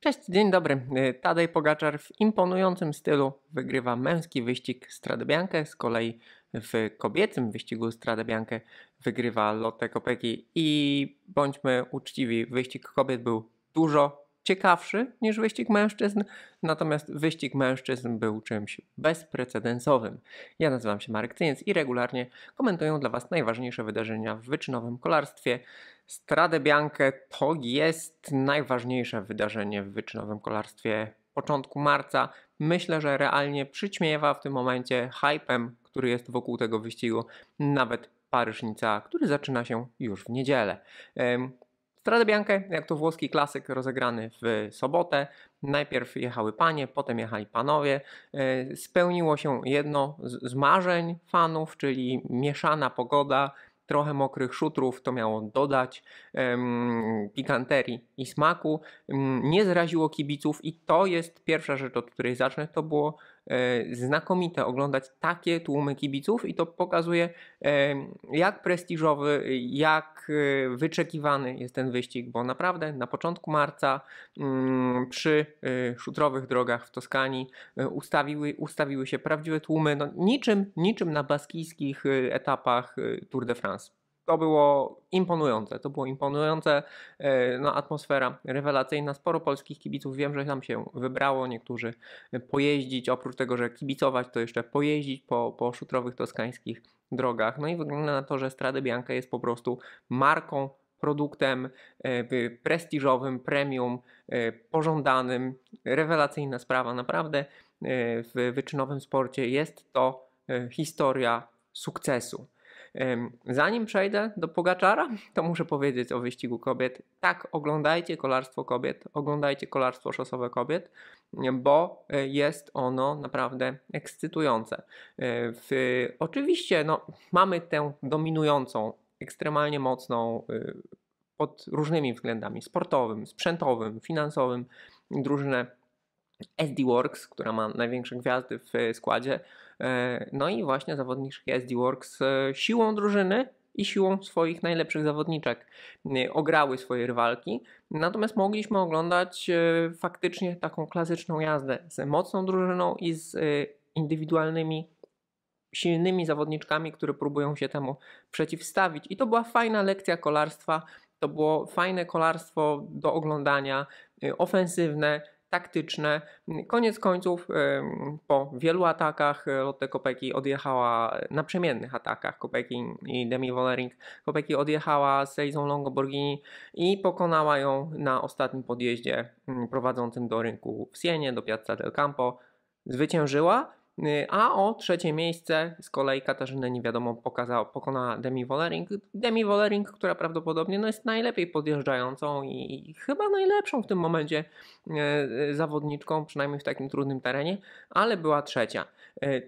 Cześć, dzień dobry. Y, Tadej Pogaczar w imponującym stylu wygrywa męski wyścig Strade z kolei w kobiecym wyścigu Strade wygrywa Lotte Kopeki i bądźmy uczciwi, wyścig kobiet był dużo ciekawszy niż wyścig mężczyzn, natomiast wyścig mężczyzn był czymś bezprecedensowym. Ja nazywam się Marek Tyniec i regularnie komentuję dla Was najważniejsze wydarzenia w wyczynowym kolarstwie. Stradę Biankę to jest najważniejsze wydarzenie w wyczynowym kolarstwie początku marca. Myślę, że realnie przyćmiewa w tym momencie hypem, który jest wokół tego wyścigu, nawet Paryżnica, który zaczyna się już w niedzielę. Stradebiankę, jak to włoski klasyk, rozegrany w sobotę. Najpierw jechały panie, potem jechali panowie. E, spełniło się jedno z marzeń fanów, czyli mieszana pogoda, trochę mokrych szutrów, to miało dodać um, pikanterii i smaku. Um, nie zraziło kibiców i to jest pierwsza rzecz, od której zacznę, to było E, znakomite oglądać takie tłumy kibiców i to pokazuje, e, jak prestiżowy, jak e, wyczekiwany jest ten wyścig, bo naprawdę na początku marca mm, przy szutrowych drogach w Toskanii ustawiły, ustawiły się prawdziwe tłumy, no niczym, niczym na baskijskich etapach Tour de France to było imponujące. To było imponujące. E, no, atmosfera rewelacyjna. Sporo polskich kibiców wiem, że tam się wybrało. Niektórzy e, pojeździć, oprócz tego, że kibicować, to jeszcze pojeździć po, po szutrowych toskańskich drogach. No i wygląda na to, że Strade Bianca jest po prostu marką, produktem e, prestiżowym, premium, pożądanym. Rewelacyjna sprawa, naprawdę. W wyczynowym sporcie jest to historia sukcesu. Zanim przejdę do Pogaczara, to muszę powiedzieć o wyścigu kobiet. Tak, oglądajcie kolarstwo kobiet, oglądajcie kolarstwo szosowe kobiet, bo e, jest ono naprawdę ekscytujące. E, w, oczywiście no, mamy tę dominującą, ekstremalnie mocną e, pod różnymi względami sportowym, sprzętowym, finansowym drużynę SD Works, która ma największe gwiazdy w składzie. E, no i właśnie zawodnik SD Works e, siłą drużyny i siłą swoich najlepszych zawodniczek e, ograły swoje rywalki. Natomiast mogliśmy oglądać faktycznie taką klasyczną jazdę z mocną drużyną i z indywidualnymi silnymi zawodniczkami, które próbują się temu przeciwstawić. I to była fajna lekcja kolarstwa. To było fajne kolarstwo do oglądania, ofensywne, taktyczne. Koniec końców, po wielu atakach e, Lotte Kopeki odjechała, e, na przemiennych atakach Kopeki i Demi Wollering, Kopeki odjechała z Longo Longoborghini i pokonała ją na ostatnim podjeździe prowadzącym do rynku w Sienie, do Piazza del Campo. Zwyciężyła Y, a o trzecie miejsce z kolei Katarzynę nie wiadomo pokazała, pokonała Demi Wollering. Demi Wollering, która prawdopodobnie no, jest najlepiej podjeżdżającą i, i chyba najlepszą w tym momencie e, zawodniczką, przynajmniej w takim trudnym terenie, ale była trzecia.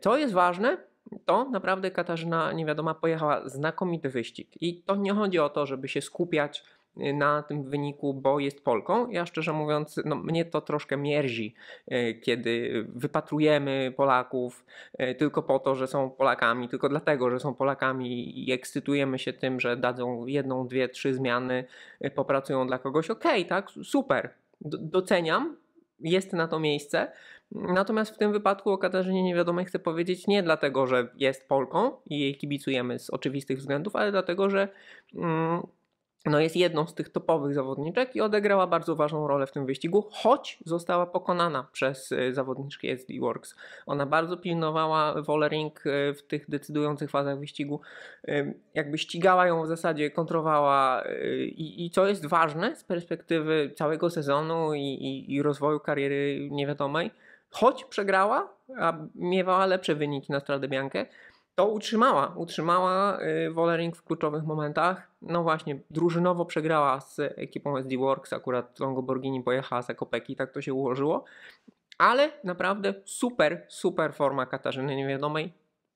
Co jest ważne, to naprawdę Katarzyna Niewiadoma pojechała znakomity wyścig. I to nie chodzi o to, żeby się skupiać Y, na tym wyniku, bo jest Polką. Ja szczerze mówiąc, no, mnie to troszkę mierzi, y, kiedy wypatrujemy Polaków y, tylko po to, że są Polakami, tylko dlatego, że są Polakami i ekscytujemy się tym, że dadzą jedną, dwie, trzy zmiany, popracują dla kogoś. Okej, okay, tak, super, doceniam, jest na to miejsce. Natomiast w tym wypadku o Katarzynie Niewiadomej chcę powiedzieć nie dlatego, że jest Polką i jej kibicujemy z oczywistych względów, ale dlatego, że. Mm, no jest jedną z tych topowych zawodniczek i odegrała bardzo ważną rolę w tym wyścigu, choć została pokonana przez y, zawodniczkę SD Works. Ona bardzo pilnowała Wollering y, w tych decydujących fazach wyścigu, y, jakby ścigała ją w zasadzie, kontrowała i, i co jest ważne z perspektywy całego sezonu i, i, i rozwoju kariery niewiadomej, choć przegrała, a miewała lepsze wyniki na Biankę, to utrzymała. Utrzymała y, Wolering w kluczowych momentach. No właśnie, drużynowo przegrała z ekipą SD Works, akurat Longoborghini pojechała z Ekopeki, tak to się ułożyło. Ale naprawdę super, super forma Katarzyny Niewiadomej.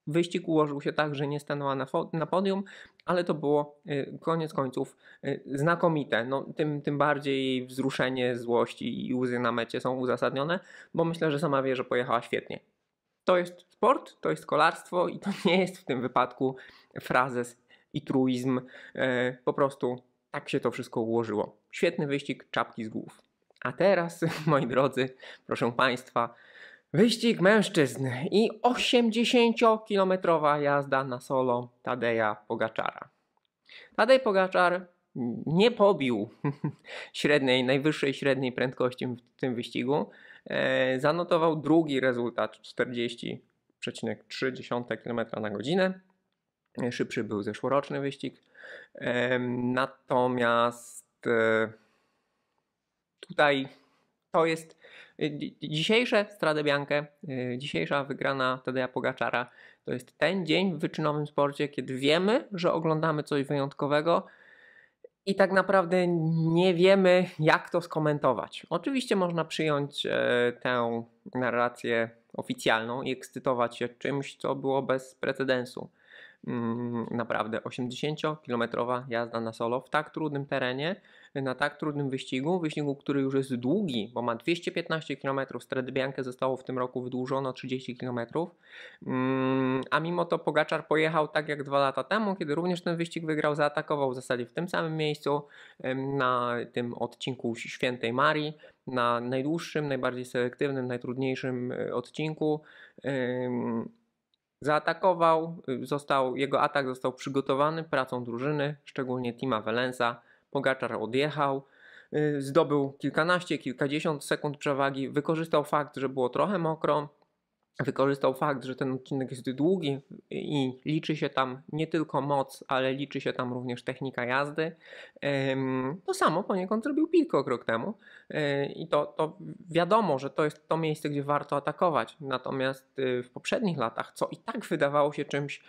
Wyścig ułożył się tak, że nie stanęła na, na podium, ale to było y, koniec końców y, znakomite. No, tym, tym bardziej wzruszenie, złość i łzy na mecie są uzasadnione, bo myślę, że sama wie, że pojechała świetnie. To jest sport, to jest kolarstwo i to nie jest w tym wypadku frazes i truizm. E, po prostu tak się to wszystko ułożyło. Świetny wyścig, czapki z głów. A teraz, moi drodzy, proszę Państwa, wyścig mężczyzn i 80-kilometrowa jazda na solo Tadeja Pogaczara. Tadej Pogaczar nie pobił średniej, najwyższej średniej prędkości w tym wyścigu. E, zanotował drugi rezultat 40,3 km na godzinę. E, szybszy był zeszłoroczny wyścig. E, natomiast tutaj to jest dzisiejsze Stradę Biankę, dzisiejsza wygrana Tadeja Pogaczara. To jest ten dzień w wyczynowym sporcie, kiedy wiemy, że oglądamy coś wyjątkowego, i tak naprawdę nie wiemy, jak to skomentować. Oczywiście można przyjąć e, tę narrację oficjalną i ekscytować się czymś, co było bez precedensu. Mm, naprawdę 80-kilometrowa jazda na solo w tak trudnym terenie, na tak trudnym wyścigu, wyścigu, który już jest długi, bo ma 215 km, Strade zostało w tym roku wydłużono o 30 km, mm, a mimo to Pogaczar pojechał tak jak dwa lata temu, kiedy również ten wyścig wygrał, zaatakował w zasadzie w tym samym miejscu, na tym odcinku Świętej Marii, na najdłuższym, najbardziej selektywnym, najtrudniejszym e, odcinku. Zaatakował, y, został, jego atak został przygotowany pracą drużyny, szczególnie Tima Valensa. Pogaczar odjechał, y, zdobył kilkanaście, kilkadziesiąt sekund przewagi, wykorzystał fakt, że było trochę mokro, wykorzystał fakt, że ten odcinek jest długi i liczy się tam nie tylko moc, ale liczy się tam również technika jazdy. To samo poniekąd zrobił Pilko krok temu e, i to, to wiadomo, że to jest to miejsce, gdzie warto atakować. Natomiast e, w poprzednich latach, co i tak wydawało się czymś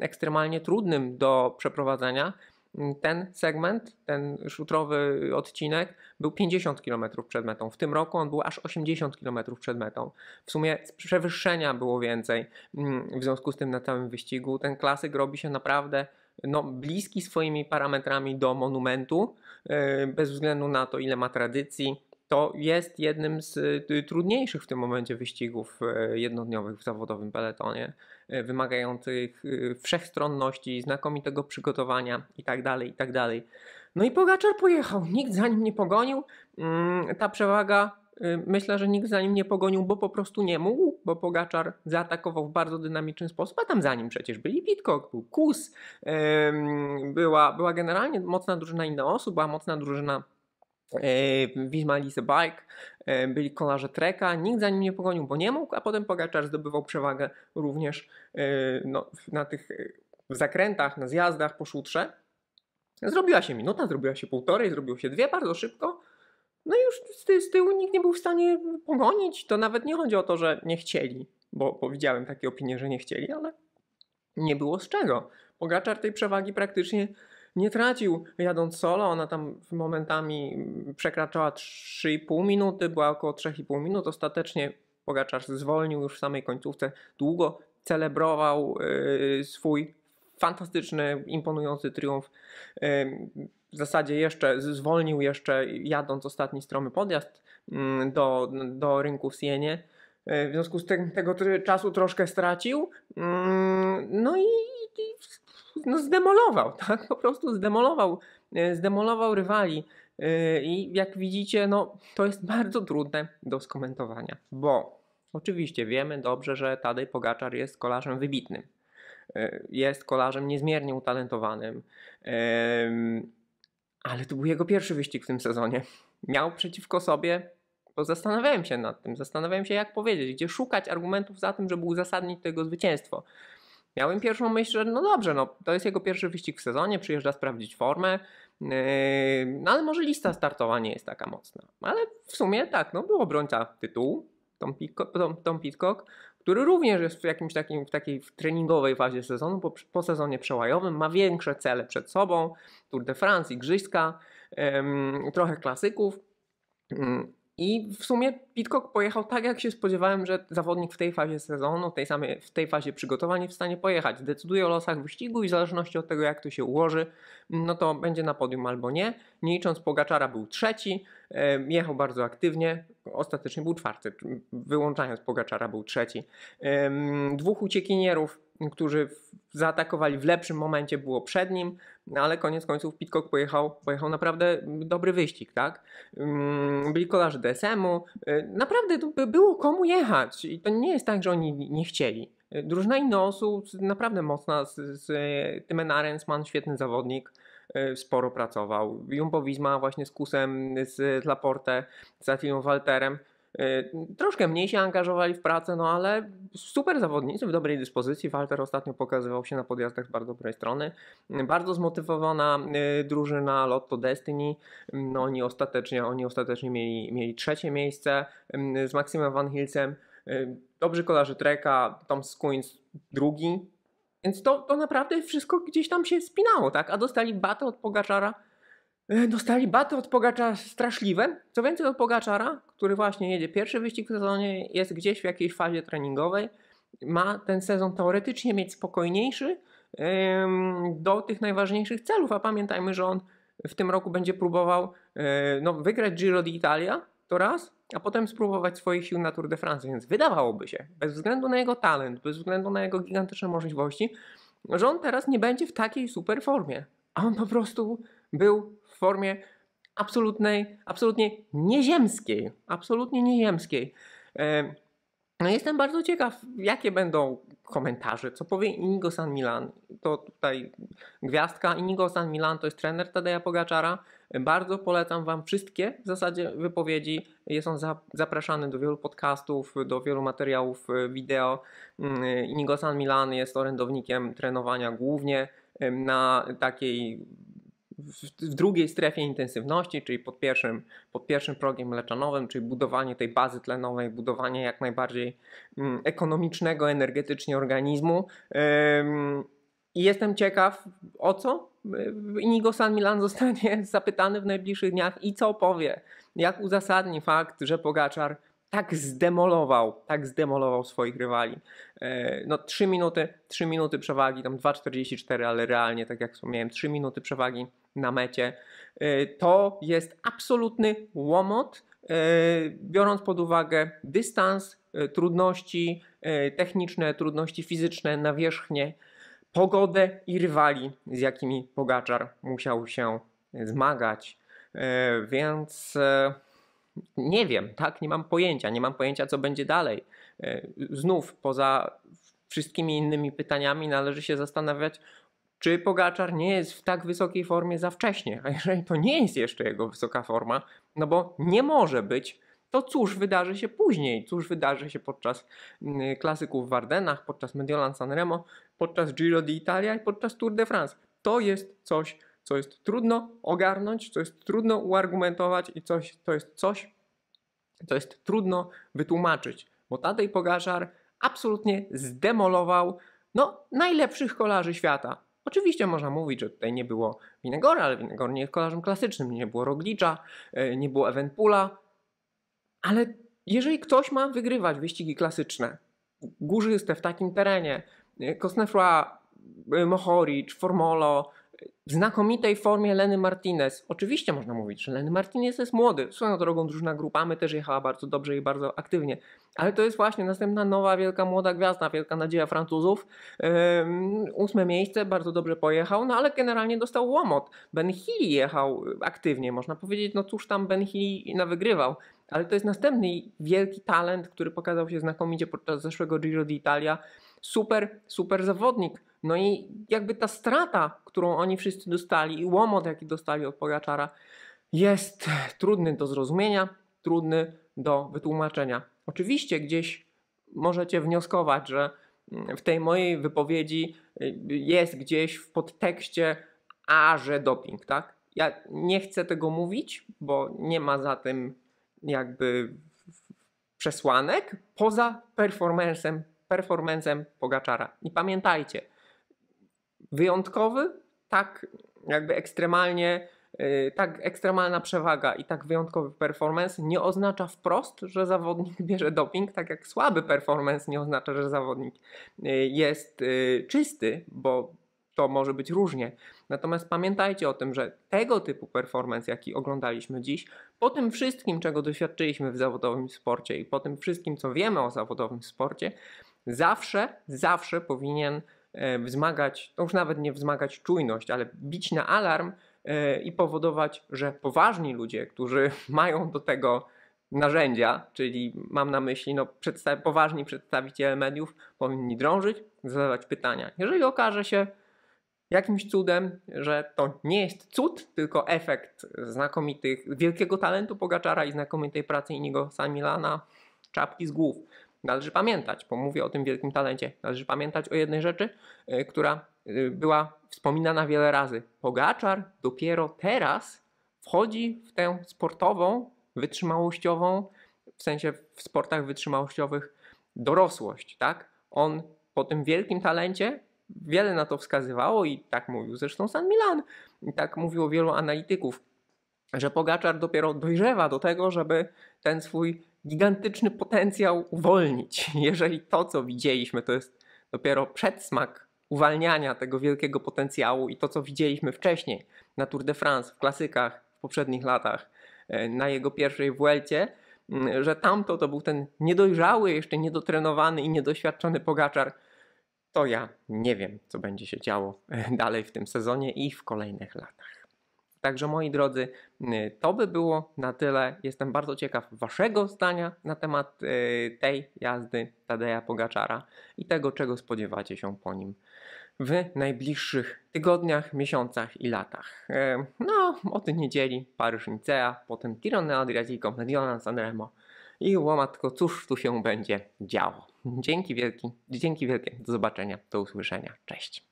ekstremalnie trudnym do przeprowadzenia, Mm, ten segment, ten szutrowy odcinek był 50 km przed metą. W tym roku on był aż 80 km przed metą. W sumie przewyższenia było więcej. Mm, w związku z tym na całym wyścigu ten klasyk robi się naprawdę no, bliski swoimi parametrami do monumentu, e, bez względu na to, ile ma tradycji, to jest jednym z y, y, trudniejszych w tym momencie wyścigów y, jednodniowych w zawodowym peletonie, wymagających wszechstronności, znakomitego przygotowania itd. Tak itd. Tak no i Pogaczar pojechał, nikt za nim nie pogonił. Mm, ta przewaga, myślę, że nikt za nim nie pogonił, bo po prostu nie mógł, bo Pogaczar zaatakował w bardzo dynamiczny sposób, a tam za nim przecież byli Pitcock, był Kus, była, była generalnie mocna drużyna Ineosu, była mocna drużyna tak. E, Wisma Bike, e, byli kolarze Treka, nikt za nim nie pogonił, bo nie mógł, a potem Pogaczar zdobywał przewagę również e, no, na tych zakrętach, na zjazdach po szutrze. Zrobiła się minuta, zrobiła się półtorej, zrobiło się dwie bardzo szybko. No i już z, ty z tyłu nikt nie był w stanie pogonić. To nawet nie chodzi o to, że nie chcieli, bo, powiedziałem widziałem takie opinie, że nie chcieli, ale nie było z czego. Pogaczar tej przewagi praktycznie nie tracił jadąc solo. Ona tam momentami mm, przekraczała 3,5 minuty, była około 3,5 minut. Ostatecznie Pogaczarz zwolnił już w samej końcówce. Długo celebrował y, swój fantastyczny, imponujący triumf. Y, w zasadzie jeszcze zwolnił jeszcze jadąc ostatni stromy podjazd mm, do, do rynku w Sienie. Y, w związku z tym tego czasu troszkę stracił. Mm, no i no, zdemolował, tak? Po prostu zdemolował, e, zdemolował rywali. E, I jak widzicie, no, to jest bardzo trudne do skomentowania, bo oczywiście wiemy dobrze, że Tadej Pogaczar jest kolarzem wybitnym. E, jest kolarzem niezmiernie utalentowanym, ale to był jego pierwszy wyścig w tym sezonie. Miał przeciwko sobie bo zastanawiałem się nad tym, zastanawiałem się, jak powiedzieć, gdzie szukać argumentów za tym, żeby uzasadnić to jego zwycięstwo. Miałem pierwszą myśl, że no dobrze, no, to jest jego pierwszy wyścig w sezonie, przyjeżdża sprawdzić formę, yy, no ale może lista startowa nie jest taka mocna. Ale w sumie tak, no był obrońca tytułu, Tom, Pitko, Tom, Tom Pitcock, który również jest w jakimś takim, w takiej treningowej fazie sezonu, bo po sezonie przełajowym ma większe cele przed sobą, Tour de France, Igrzyska, yy, trochę klasyków. Yy, i w sumie Pitcock pojechał tak, jak się spodziewałem, że zawodnik w tej fazie sezonu, tej samej, w tej fazie przygotowań w stanie pojechać. Decyduje o losach wyścigu i w zależności od tego, jak to się ułoży, no to będzie na podium albo nie. Nie licząc Pogaczara był trzeci, jechał bardzo aktywnie, ostatecznie był czwarty, wyłączając Pogaczara był trzeci. Dwóch uciekinierów którzy zaatakowali w lepszym momencie, było przed nim, no ale koniec końców Pitcock pojechał, pojechał naprawdę dobry wyścig, tak? Mm, byli kolarze DSM-u, y, naprawdę było komu jechać i to nie jest tak, że oni nie chcieli. Drużyna Inosu naprawdę mocna, z, z Tymen Arensman, świetny zawodnik, y, sporo pracował. Jumbo Visma właśnie z Kusem, z Laporte, z Atilą Walterem, E, troszkę mniej się angażowali w pracę, no ale super zawodnicy w dobrej dyspozycji. Walter ostatnio pokazywał się na podjazdach z bardzo dobrej strony. Bardzo zmotywowana e, drużyna Lotto Destiny. No, oni ostatecznie, oni ostatecznie mieli, mieli trzecie miejsce z Maximem Van Hilsem. E, dobrzy kolarze Treka, Tom Scoins drugi. Więc to, to naprawdę wszystko gdzieś tam się spinało, tak? A dostali batę od Pogaczara E, dostali baty od Pogacza straszliwe. Co więcej, od Pogaczara, który właśnie jedzie pierwszy wyścig w sezonie, jest gdzieś w jakiejś fazie treningowej, ma ten sezon teoretycznie mieć spokojniejszy do tych najważniejszych celów, a pamiętajmy, że on w tym roku będzie próbował e, no, wygrać Giro d'Italia, to raz, a potem spróbować swoich sił na Tour de France, więc wydawałoby się, bez względu na jego talent, bez względu na jego gigantyczne możliwości, że on teraz nie będzie w takiej super formie, a on po prostu był formie absolutnej, absolutnie nieziemskiej, absolutnie nieziemskiej. E, no jestem bardzo ciekaw, jakie będą komentarze, co powie Inigo San Milan. To tutaj gwiazdka. Inigo San Milan to jest trener Tadeja Pogaczara. Bardzo polecam Wam wszystkie w zasadzie wypowiedzi. Jest on zapraszany do wielu podcastów, do wielu materiałów e, wideo. Mm, Inigo San Milan jest orędownikiem trenowania głównie e, na takiej w, drugiej strefie intensywności, czyli pod pierwszym, pod pierwszym progiem mleczanowym, czyli budowanie tej bazy tlenowej, budowanie jak najbardziej mm, ekonomicznego energetycznie organizmu. I jestem ciekaw, o co y, Inigo San Milan zostanie zapytany w najbliższych dniach i co powie, jak uzasadni fakt, że Pogaczar tak zdemolował, tak zdemolował swoich rywali. E, no 3 minuty, 3 minuty przewagi, tam 2,44, ale realnie, tak jak wspomniałem, 3 minuty przewagi na mecie. Y, to jest absolutny łomot, y, biorąc pod uwagę dystans, y, trudności techniczne, trudności fizyczne, nawierzchnie, pogodę i rywali, z jakimi Pogaczar musiał się zmagać. Więc nie wiem, tak, nie mam pojęcia, nie mam pojęcia, co będzie dalej. Znów poza wszystkimi innymi pytaniami należy się zastanawiać, czy Pogaczar nie jest w tak wysokiej formie za wcześnie, a jeżeli to nie jest jeszcze jego wysoka forma, no bo nie może być, to cóż wydarzy się później, cóż wydarzy się podczas mm, klasyków w Ardenach, podczas Mediolan Sanremo, podczas Giro d'Italia i podczas Tour de France. To jest coś, co jest trudno ogarnąć, co jest trudno uargumentować i coś, to jest coś, co jest trudno wytłumaczyć, bo Tadej Pogaczar absolutnie zdemolował no, najlepszych kolarzy świata Oczywiście można mówić, że tutaj nie było Winegora, ale Winegor nie jest kolarzem klasycznym, nie było Roglicza, e, nie było Eventpula, ale jeżeli ktoś ma wygrywać wyścigi klasyczne, górzyste w takim terenie, Cosnefroy, e, e, Mohoric, Formolo, w znakomitej formie Leny Martinez. Oczywiście można mówić, że Leny Martinez jest młody. Swoją drogą drużyna my też jechała bardzo dobrze i bardzo aktywnie. Ale to jest właśnie następna nowa, wielka, młoda gwiazda, wielka nadzieja Francuzów. ósme miejsce, bardzo dobrze pojechał, no ale generalnie dostał łomot. Ben Healy jechał aktywnie, można powiedzieć, no cóż tam Ben Healy nawygrywał. Ale to jest następny wielki talent, który pokazał się znakomicie podczas zeszłego Giro d'Italia. Super, super zawodnik no i jakby ta strata, którą oni wszyscy dostali i łomot, jaki dostali od Pogaczara, jest trudny do zrozumienia, trudny do wytłumaczenia. Oczywiście gdzieś możecie wnioskować, że mm, w tej mojej wypowiedzi y, jest gdzieś w podtekście, a że doping, tak? Ja nie chcę tego mówić, bo nie ma za tym jakby przesłanek poza performancem, performancem Pogaczara. I pamiętajcie, wyjątkowy, tak jakby ekstremalnie, y, tak ekstremalna przewaga i tak wyjątkowy performance nie oznacza wprost, że zawodnik bierze doping, tak jak słaby performance nie oznacza, że zawodnik y, jest y, czysty, bo to może być różnie. Natomiast pamiętajcie o tym, że tego typu performance, jaki oglądaliśmy dziś, po tym wszystkim, czego doświadczyliśmy w zawodowym sporcie i po tym wszystkim, co wiemy o zawodowym sporcie, zawsze, zawsze powinien E, wzmagać, to już nawet nie wzmagać czujność, ale bić na alarm e, i powodować, że poważni ludzie, którzy mają do tego narzędzia, czyli mam na myśli no, przedsta poważni przedstawiciele mediów, powinni drążyć, zadawać pytania. Jeżeli okaże się jakimś cudem, że to nie jest cud, tylko efekt znakomitych, wielkiego talentu Pogaczara i znakomitej pracy Inigo Samilana, czapki z głów należy pamiętać, bo mówię o tym wielkim talencie, należy pamiętać o jednej rzeczy, e, która e, była wspominana wiele razy. Pogaczar dopiero teraz wchodzi w tę sportową, wytrzymałościową, w sensie w sportach wytrzymałościowych dorosłość, tak? On po tym wielkim talencie wiele na to wskazywało i tak mówił zresztą San Milan i tak mówiło wielu analityków, że Pogaczar dopiero dojrzewa do tego, żeby ten swój gigantyczny potencjał uwolnić, jeżeli to, co widzieliśmy, to jest dopiero przedsmak uwalniania tego wielkiego potencjału i to, co widzieliśmy wcześniej na Tour de France, w klasykach w poprzednich latach, e, na jego pierwszej Vuelcie, mm, że tamto to był ten niedojrzały, jeszcze niedotrenowany i niedoświadczony Pogaczar, to ja nie wiem, co będzie się działo e, dalej w tym sezonie i w kolejnych latach. Także moi drodzy, y, to by było na tyle. Jestem bardzo ciekaw Waszego zdania na temat y, tej jazdy Tadeja Pogaczara i tego, czego spodziewacie się po nim w najbliższych tygodniach, miesiącach i latach. Y, no, o od niedzieli Paryż-Nicea, potem Tirone Adriatico, Mediolan Sanremo i łomatko, cóż tu się będzie działo. Dzięki wielki, dzięki wielkie, do zobaczenia, do usłyszenia, cześć.